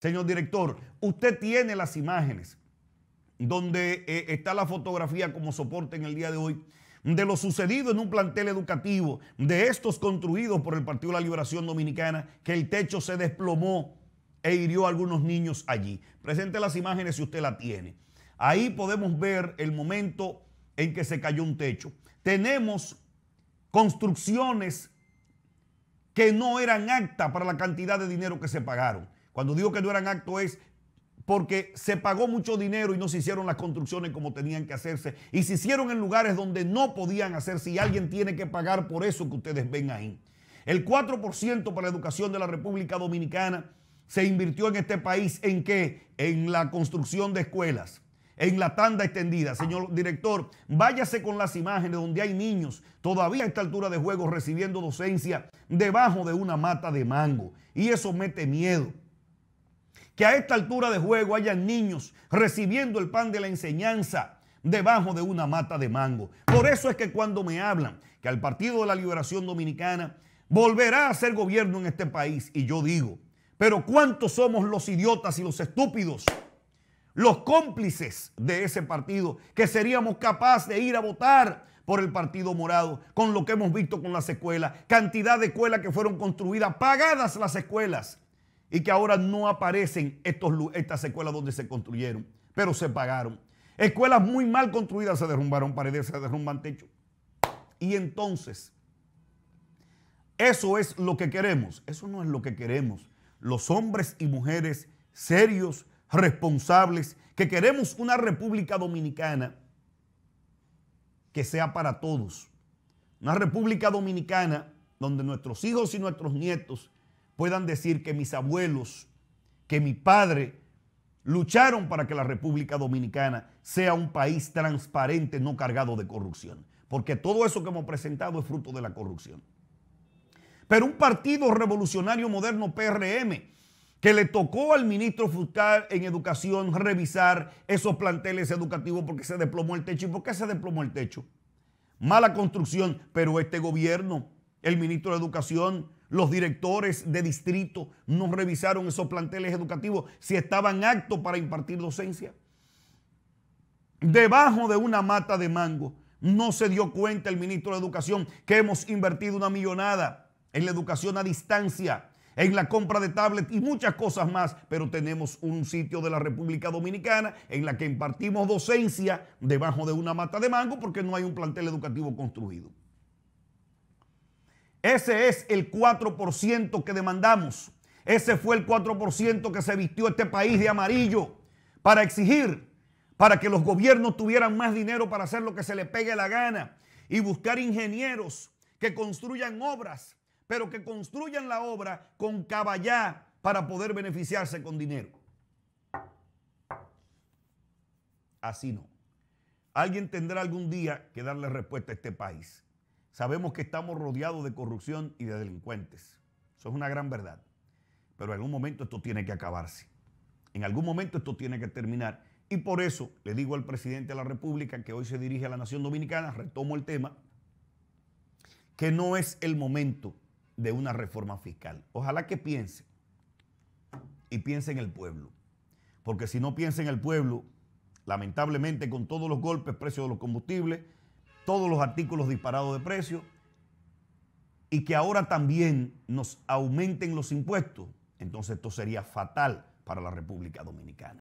Señor director, usted tiene las imágenes donde eh, está la fotografía como soporte en el día de hoy de lo sucedido en un plantel educativo, de estos construidos por el Partido de la Liberación Dominicana, que el techo se desplomó e hirió a algunos niños allí. Presente las imágenes si usted la tiene. Ahí podemos ver el momento en que se cayó un techo. Tenemos construcciones que no eran actas para la cantidad de dinero que se pagaron. Cuando digo que no eran actos es porque se pagó mucho dinero y no se hicieron las construcciones como tenían que hacerse. Y se hicieron en lugares donde no podían hacerse y alguien tiene que pagar por eso que ustedes ven ahí. El 4% para la educación de la República Dominicana se invirtió en este país en qué? En la construcción de escuelas, en la tanda extendida. Señor director, váyase con las imágenes donde hay niños todavía a esta altura de juego recibiendo docencia debajo de una mata de mango. Y eso mete miedo que a esta altura de juego hayan niños recibiendo el pan de la enseñanza debajo de una mata de mango. Por eso es que cuando me hablan que al Partido de la Liberación Dominicana volverá a ser gobierno en este país, y yo digo, pero ¿cuántos somos los idiotas y los estúpidos? Los cómplices de ese partido, que seríamos capaces de ir a votar por el Partido Morado, con lo que hemos visto con las escuelas, cantidad de escuelas que fueron construidas, pagadas las escuelas, y que ahora no aparecen estos, estas escuelas donde se construyeron, pero se pagaron. Escuelas muy mal construidas se derrumbaron paredes, se derrumban techo. Y entonces, eso es lo que queremos. Eso no es lo que queremos. Los hombres y mujeres serios, responsables, que queremos una República Dominicana que sea para todos. Una República Dominicana donde nuestros hijos y nuestros nietos puedan decir que mis abuelos, que mi padre, lucharon para que la República Dominicana sea un país transparente, no cargado de corrupción. Porque todo eso que hemos presentado es fruto de la corrupción. Pero un partido revolucionario moderno PRM que le tocó al ministro Fuscar en educación revisar esos planteles educativos porque se desplomó el techo. ¿Y por qué se desplomó el techo? Mala construcción, pero este gobierno, el ministro de Educación, los directores de distrito no revisaron esos planteles educativos si estaban actos para impartir docencia. Debajo de una mata de mango no se dio cuenta el ministro de Educación que hemos invertido una millonada en la educación a distancia, en la compra de tablets y muchas cosas más, pero tenemos un sitio de la República Dominicana en la que impartimos docencia debajo de una mata de mango porque no hay un plantel educativo construido. Ese es el 4% que demandamos. Ese fue el 4% que se vistió este país de amarillo para exigir, para que los gobiernos tuvieran más dinero para hacer lo que se le pegue la gana y buscar ingenieros que construyan obras, pero que construyan la obra con caballá para poder beneficiarse con dinero. Así no. Alguien tendrá algún día que darle respuesta a este país. Sabemos que estamos rodeados de corrupción y de delincuentes. Eso es una gran verdad. Pero en algún momento esto tiene que acabarse. En algún momento esto tiene que terminar. Y por eso le digo al presidente de la República que hoy se dirige a la Nación Dominicana, retomo el tema, que no es el momento de una reforma fiscal. Ojalá que piense y piense en el pueblo. Porque si no piensa en el pueblo, lamentablemente con todos los golpes, precios de los combustibles, todos los artículos disparados de precio y que ahora también nos aumenten los impuestos, entonces esto sería fatal para la República Dominicana.